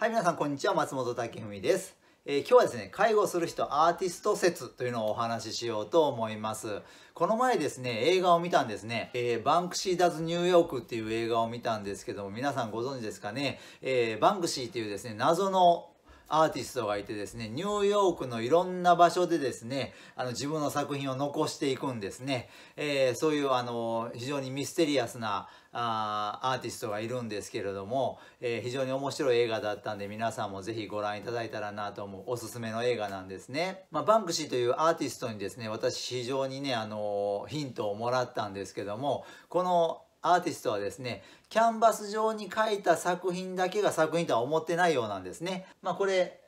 はい、皆さん、こんにちは。松本武文です。えー、今日はですね、介護する人アーティスト説というのをお話ししようと思います。この前ですね、映画を見たんですね。えー、バンクシー・ダズ・ニューヨークっていう映画を見たんですけども、皆さんご存知ですかね。えー、バンクシーっていうですね、謎のアーティストがいてですね、ニューヨークのいろんな場所でですね、あの自分の作品を残していくんですね。えー、そういうあの非常にミステリアスなあアーティストがいるんですけれども、えー、非常に面白い映画だったんで皆さんも是非ご覧いただいたらなと思うおすすめの映画なんですね、まあ、バンクシーというアーティストにですね私非常にねあのヒントをもらったんですけどもこのアーティストはですねキャンバス上に描いた作品だけが作品とは思ってないようなんですね。まあ、これ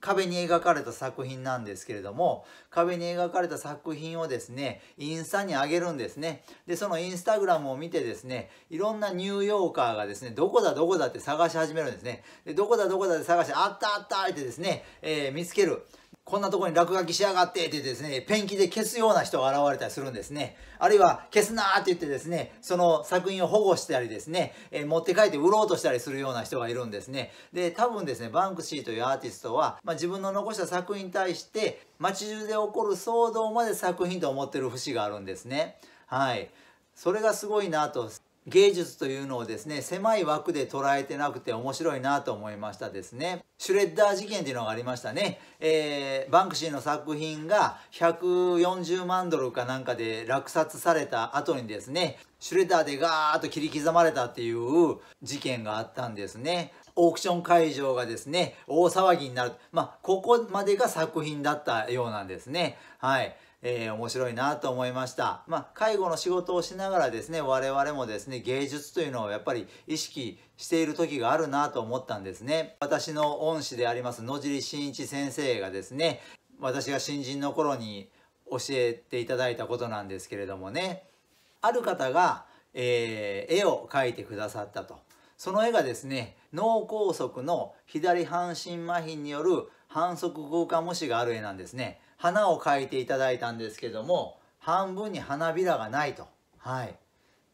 壁に描かれた作品なんですけれども壁に描かれた作品をですねインスタに上げるんですねでそのインスタグラムを見てですねいろんなニューヨーカーがですねどこだどこだって探し始めるんですねでどこだどこだって探してあったあったってですね、えー、見つけるこんなとこに落書きしやがってって言ってですね、ペンキで消すような人が現れたりするんですね。あるいは消すなーって言ってですね、その作品を保護したりですね、えー、持って帰って売ろうとしたりするような人がいるんですね。で、多分ですね、バンクシーというアーティストは、まあ、自分の残した作品に対して、街中で起こる騒動まで作品と思ってる節があるんですね。はい。それがすごいなと芸術というのをですね狭い枠で捉えてなくて面白いなと思いましたですねシュレッダー事件っていうのがありましたね、えー、バンクシーの作品が140万ドルかなんかで落札された後にですねシュレッダーでガーッと切り刻まれたっていう事件があったんですねオークション会場がですね大騒ぎになるまあここまでが作品だったようなんですねはいえー、面白いなと思いました。まあ、介護の仕事をしながらですね、我々もですね、芸術というのをやっぱり意識している時があるなと思ったんですね。私の恩師であります野尻真一先生がですね、私が新人の頃に教えていただいたことなんですけれどもね、ある方が、えー、絵を描いてくださったと。その絵がですね、脳梗塞の左半身麻痺による反則豪華模試がある絵なんですね花を描いていただいたんですけども半分に花びらがないとはい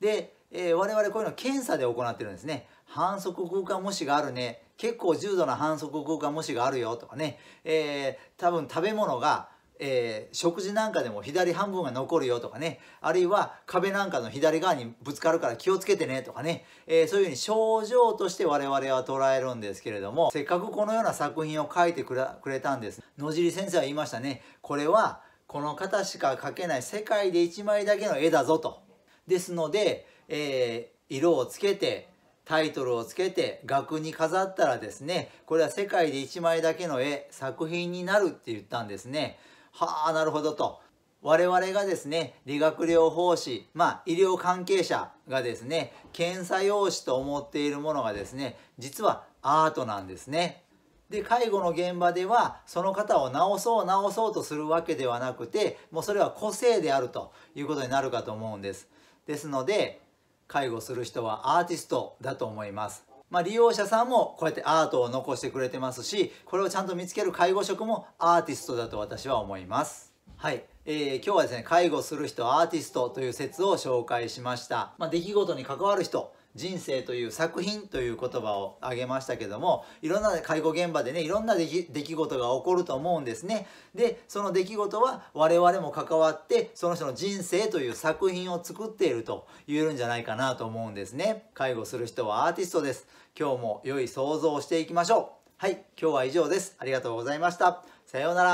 で、えー、我々こういうの検査で行ってるんですね反則空間模試があるね結構重度な反則空間模試があるよとかね、えー、多分食べ物がえー、食事なんかでも左半分が残るよとかねあるいは壁なんかの左側にぶつかるから気をつけてねとかね、えー、そういうふうに症状として我々は捉えるんですけれどもせっかくこのような作品を書いてくれたんです野尻先生は言いましたねこれはこの方しか描けない世界で1枚だけの絵だぞとですので、えー、色をつけてタイトルをつけて額に飾ったらですねこれは世界で1枚だけの絵作品になるって言ったんですねはあなるほどと我々がですね理学療法士まあ医療関係者がですね検査用紙と思っているものがですね実はアートなんですねで介護の現場ではその方を治そう治そうとするわけではなくてもうそれは個性であるということになるかと思うんですですので介護する人はアーティストだと思いますまあ、利用者さんもこうやってアートを残してくれてますしこれをちゃんと見つける介護職もアーティストだと私は思います。はい、えー、今日はですね介護する人アーティストという説を紹介しました、まあ、出来事に関わる人人生という作品という言葉を挙げましたけどもいろんな介護現場でねいろんな出来事が起こると思うんですねでその出来事は我々も関わってその人の人生という作品を作っていると言えるんじゃないかなと思うんですね介護する人はアーティストです今日も良い想像をしていきましょうはい今日は以上ですありがとうございましたさような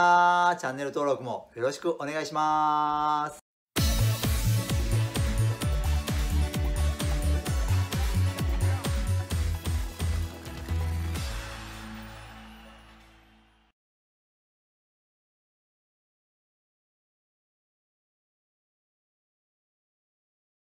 らチャンネル登録もよろしくお願いします